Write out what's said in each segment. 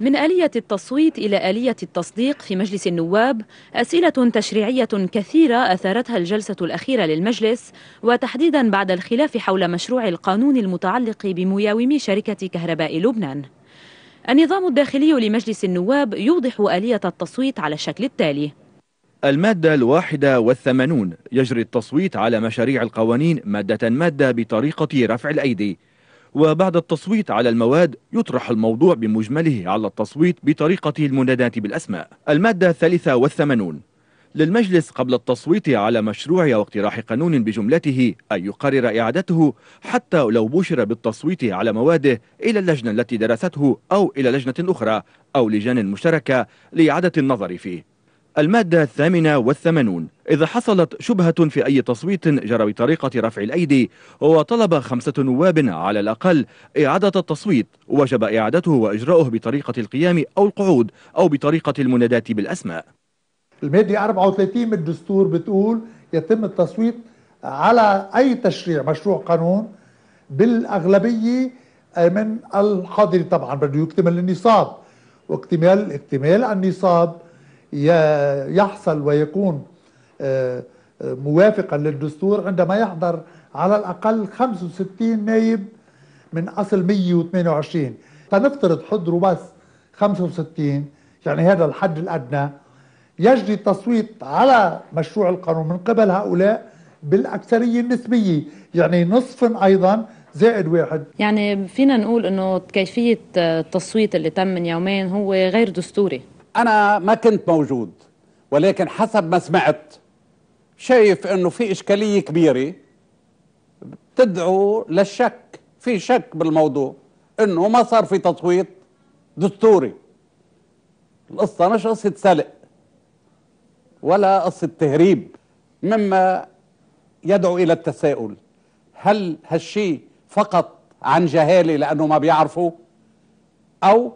من آلية التصويت إلى آلية التصديق في مجلس النواب أسئلة تشريعية كثيرة أثارتها الجلسة الأخيرة للمجلس وتحديدا بعد الخلاف حول مشروع القانون المتعلق بمياومي شركة كهرباء لبنان النظام الداخلي لمجلس النواب يوضح آلية التصويت على الشكل التالي المادة الواحدة والثمانون يجري التصويت على مشاريع القوانين مادة مادة بطريقة رفع الأيدي وبعد التصويت على المواد يطرح الموضوع بمجمله على التصويت بطريقة المناداة بالأسماء المادة الثالثة والثمانون للمجلس قبل التصويت على مشروع أو اقتراح قانون بجملته أن يقرر إعادته حتى لو بشر بالتصويت على مواده إلى اللجنة التي درسته أو إلى لجنة أخرى أو لجان مشتركة لإعادة النظر فيه المادة الثامنة والثمانون إذا حصلت شبهة في أي تصويت جرى بطريقة رفع الأيدي وطلب خمسة نواب على الأقل إعادة التصويت وجب إعادته وإجراؤه بطريقة القيام أو القعود أو بطريقة المناداة بالأسماء المادة 34 من الدستور بتقول يتم التصويت على أي تشريع مشروع قانون بالأغلبية آه، من الحاضر طبعا بده يكتمل النصاب واكتمال اكتمال النصاب يحصل ويكون آه، آه، موافقا للدستور عندما يحضر على الأقل 65 نايب من أصل 128 فنفترض حضروا بس 65 يعني هذا الحد الأدنى يجري التصويت على مشروع القانون من قبل هؤلاء بالأكثرية النسبية يعني نصف أيضا زائد واحد يعني فينا نقول انه كيفيه التصويت اللي تم من يومين هو غير دستوري انا ما كنت موجود ولكن حسب ما سمعت شايف انه في اشكاليه كبيره تدعو للشك في شك بالموضوع انه ما صار في تصويت دستوري القصه مش قصه سلق ولا قصه تهريب مما يدعو الى التساؤل هل هالشيء فقط عن جهاله لانه ما بيعرفوا او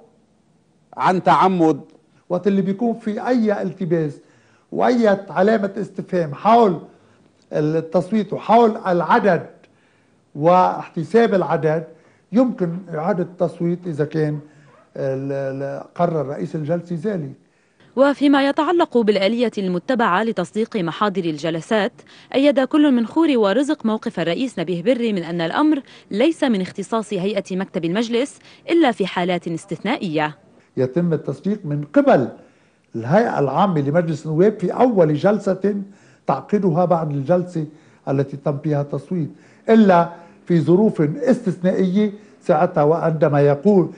عن تعمد وقت اللي بيكون في اي التباس واي علامه استفهام حول التصويت وحول العدد واحتساب العدد يمكن اعاده التصويت اذا كان قرر رئيس الجلسه ذلك وفيما يتعلق بالآلية المتبعة لتصديق محاضر الجلسات أيد كل من خوري ورزق موقف الرئيس نبيه بري من أن الأمر ليس من اختصاص هيئة مكتب المجلس إلا في حالات استثنائية يتم التصديق من قبل الهيئة العامة لمجلس النواب في أول جلسة تعقدها بعد الجلسة التي تم فيها التصويت إلا في ظروف استثنائية ساعتها وعندما يقول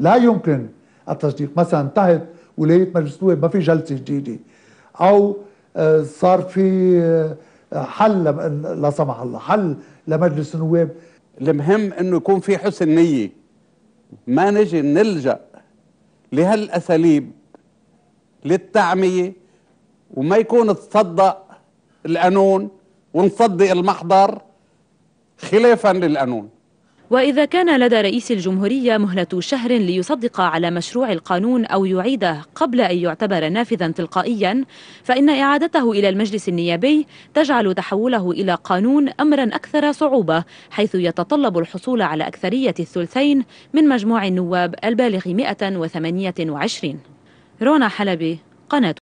لا يمكن التصديق مثلا انتهت ولاية مجلس النواب ما في جلسة جديدة أو آه، صار في آه، حل لا سمح الله حل لمجلس النواب المهم انه يكون في حسن نيه ما نجي نلجا لهالاساليب للتعمية وما يكون تصدق القانون ونصدق المحضر خلافا للقانون وإذا كان لدى رئيس الجمهورية مهلة شهر ليصدق على مشروع القانون أو يعيده قبل أن يعتبر نافذا تلقائيا فإن إعادته إلى المجلس النيابي تجعل تحوله إلى قانون أمرا أكثر صعوبة حيث يتطلب الحصول على أكثرية الثلثين من مجموع النواب البالغ 128 رونا حلبي قناة